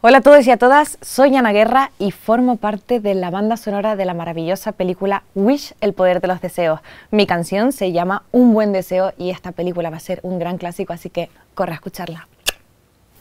Hola a todos y a todas, soy Ana Guerra y formo parte de la banda sonora de la maravillosa película Wish, el poder de los deseos. Mi canción se llama Un buen deseo y esta película va a ser un gran clásico, así que corre a escucharla.